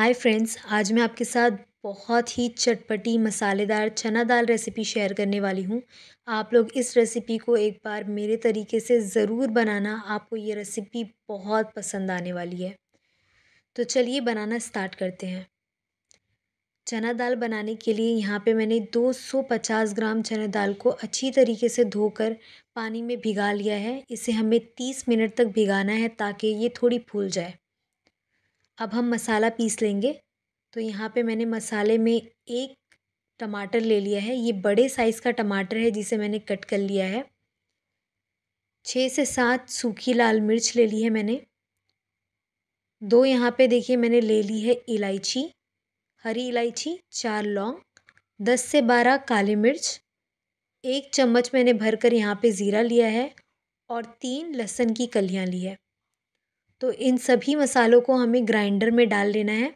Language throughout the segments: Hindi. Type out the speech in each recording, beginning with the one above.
हाय फ्रेंड्स आज मैं आपके साथ बहुत ही चटपटी मसालेदार चना दाल रेसिपी शेयर करने वाली हूँ आप लोग इस रेसिपी को एक बार मेरे तरीके से ज़रूर बनाना आपको ये रेसिपी बहुत पसंद आने वाली है तो चलिए बनाना स्टार्ट करते हैं चना दाल बनाने के लिए यहाँ पे मैंने 250 ग्राम चना दाल को अच्छी तरीके से धोकर पानी में भिगा लिया है इसे हमें 30 मिनट तक भिगाना है ताकि ये थोड़ी फूल जाए अब हम मसाला पीस लेंगे तो यहाँ पे मैंने मसाले में एक टमाटर ले लिया है ये बड़े साइज़ का टमाटर है जिसे मैंने कट कर लिया है छः से सात सूखी लाल मिर्च ले ली है मैंने दो यहाँ पे देखिए मैंने ले ली है इलायची हरी इलायची चार लौंग दस से बारह काली मिर्च एक चम्मच मैंने भरकर यहाँ पर ज़ीरा लिया है और तीन लहसुन की कलियाँ ली है तो इन सभी मसालों को हमें ग्राइंडर में डाल लेना है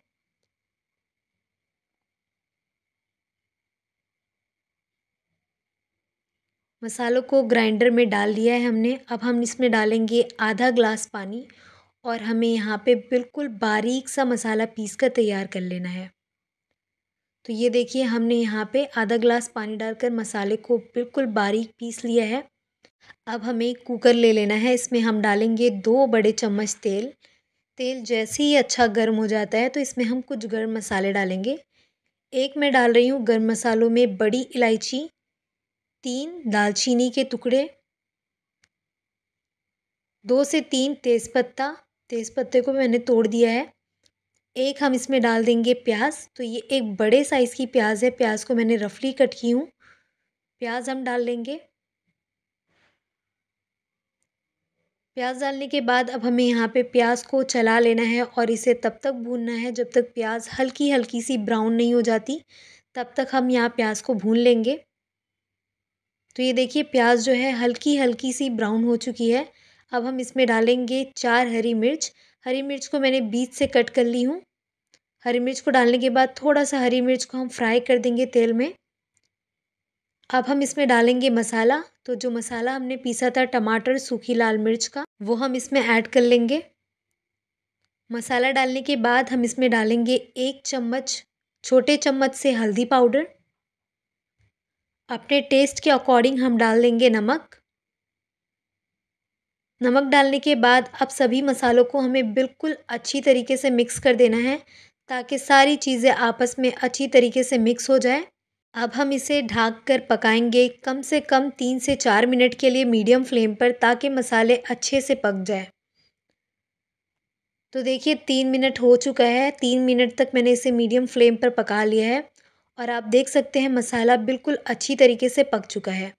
मसालों को ग्राइंडर में डाल दिया है हमने अब हम इसमें डालेंगे आधा ग्लास पानी और हमें यहाँ पे बिल्कुल बारीक सा मसाला पीस कर तैयार कर लेना है तो ये देखिए हमने यहाँ पे आधा ग्लास पानी डालकर मसाले को बिल्कुल बारीक पीस लिया है अब हमें कुकर ले लेना है इसमें हम डालेंगे दो बड़े चम्मच तेल तेल जैसे ही अच्छा गर्म हो जाता है तो इसमें हम कुछ गर्म मसाले डालेंगे एक मैं डाल रही हूँ गर्म मसालों में बड़ी इलायची तीन दालचीनी के टुकड़े दो से तीन तेज़पत्ता तेज़पत्ते को मैंने तोड़ दिया है एक हम इसमें डाल देंगे प्याज तो ये एक बड़े साइज़ की प्याज है प्याज को मैंने रफली कट की हूँ प्याज हम डाल लेंगे प्याज़ डालने के बाद अब हमें यहाँ पे प्याज़ को चला लेना है और इसे तब तक भूनना है जब तक प्याज़ हल्की हल्की सी ब्राउन नहीं हो जाती तब तक हम यहाँ प्याज़ को भून लेंगे तो ये देखिए प्याज़ जो है हल्की हल्की सी ब्राउन हो चुकी है अब हम इसमें डालेंगे चार हरी मिर्च हरी मिर्च को मैंने बीच से कट कर ली हूँ हरी मिर्च को डालने के बाद थोड़ा सा हरी मिर्च को हम फ्राई कर देंगे तेल में अब हम इसमें डालेंगे मसाला तो जो मसाला हमने पीसा था टमाटर सूखी लाल मिर्च का वो हम इसमें ऐड कर लेंगे मसाला डालने के बाद हम इसमें डालेंगे एक चम्मच छोटे चम्मच से हल्दी पाउडर अपने टेस्ट के अकॉर्डिंग हम डाल देंगे नमक नमक डालने के बाद अब सभी मसालों को हमें बिल्कुल अच्छी तरीके से मिक्स कर देना है ताकि सारी चीज़ें आपस में अच्छी तरीके से मिक्स हो जाए अब हम इसे ढाँक कर पकाएंगे कम से कम तीन से चार मिनट के लिए मीडियम फ्लेम पर ताकि मसाले अच्छे से पक जाए तो देखिए तीन मिनट हो चुका है तीन मिनट तक मैंने इसे मीडियम फ्लेम पर पका लिया है और आप देख सकते हैं मसाला बिल्कुल अच्छी तरीके से पक चुका है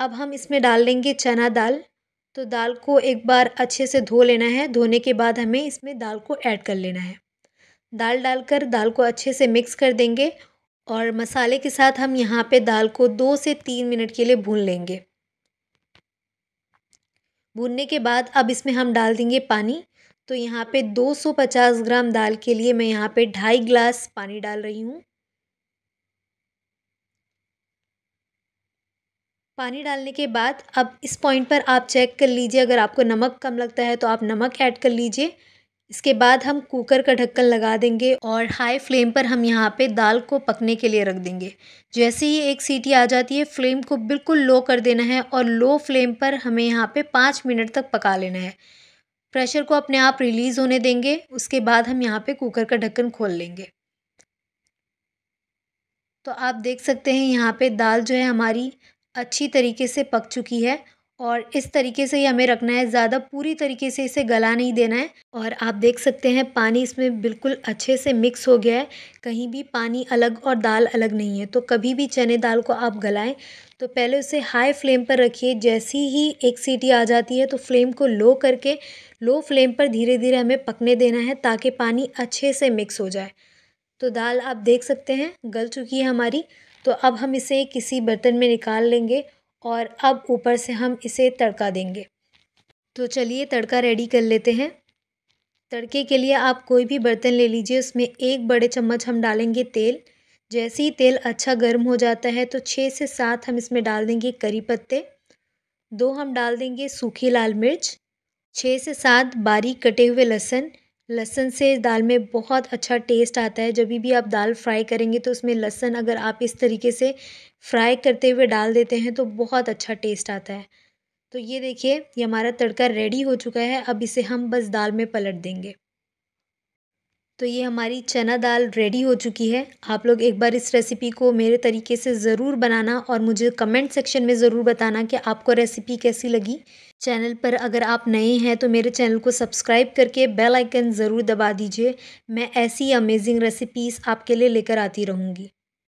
अब हम इसमें डाल लेंगे चना दाल तो दाल को एक बार अच्छे से धो लेना है धोने के बाद हमें इसमें दाल को ऐड कर लेना है दाल डालकर दाल को अच्छे से मिक्स कर देंगे और मसाले के साथ हम यहाँ पे दाल को दो से तीन मिनट के लिए भून लेंगे भूनने के बाद अब इसमें हम डाल देंगे पानी तो यहाँ पे 250 ग्राम दाल के लिए मैं यहाँ पे ढाई ग्लास पानी डाल रही हूँ पानी डालने के बाद अब इस पॉइंट पर आप चेक कर लीजिए अगर आपको नमक कम लगता है तो आप नमक ऐड कर लीजिए इसके बाद हम कुकर का ढक्कन लगा देंगे और हाई फ्लेम पर हम यहाँ पे दाल को पकने के लिए रख देंगे जैसे ही एक सीटी आ जाती है फ्लेम को बिल्कुल लो कर देना है और लो फ्लेम पर हमें यहाँ पे पाँच मिनट तक पका लेना है प्रेशर को अपने आप रिलीज़ होने देंगे उसके बाद हम यहाँ पे कुकर का ढक्कन खोल लेंगे तो आप देख सकते हैं यहाँ पर दाल जो है हमारी अच्छी तरीके से पक चुकी है और इस तरीके से ही हमें रखना है ज़्यादा पूरी तरीके से इसे गला नहीं देना है और आप देख सकते हैं पानी इसमें बिल्कुल अच्छे से मिक्स हो गया है कहीं भी पानी अलग और दाल अलग नहीं है तो कभी भी चने दाल को आप गलाएं तो पहले उसे हाई फ्लेम पर रखिए जैसी ही एक सीटी आ जाती है तो फ्लेम को लो करके लो फ्लेम पर धीरे धीरे हमें पकने देना है ताकि पानी अच्छे से मिक्स हो जाए तो दाल आप देख सकते हैं गल चुकी है हमारी तो अब हम इसे किसी बर्तन में निकाल लेंगे और अब ऊपर से हम इसे तड़का देंगे तो चलिए तड़का रेडी कर लेते हैं तड़के के लिए आप कोई भी बर्तन ले लीजिए उसमें एक बड़े चम्मच हम डालेंगे तेल जैसे ही तेल अच्छा गर्म हो जाता है तो छः से सात हम इसमें डाल देंगे करी पत्ते दो हम डाल देंगे सूखी लाल मिर्च छः से सात बारीक कटे हुए लहसुन लहसन से दाल में बहुत अच्छा टेस्ट आता है जब भी आप दाल फ्राई करेंगे तो उसमें लहसन अगर आप इस तरीके से फ्राई करते हुए डाल देते हैं तो बहुत अच्छा टेस्ट आता है तो ये देखिए ये हमारा तड़का रेडी हो चुका है अब इसे हम बस दाल में पलट देंगे तो ये हमारी चना दाल रेडी हो चुकी है आप लोग एक बार इस रेसिपी को मेरे तरीके से ज़रूर बनाना और मुझे कमेंट सेक्शन में ज़रूर बताना कि आपको रेसिपी कैसी लगी चैनल पर अगर आप नए हैं तो मेरे चैनल को सब्सक्राइब करके बेल आइकन ज़रूर दबा दीजिए मैं ऐसी अमेजिंग रेसिपीज़ आपके लिए लेकर आती रहूँगी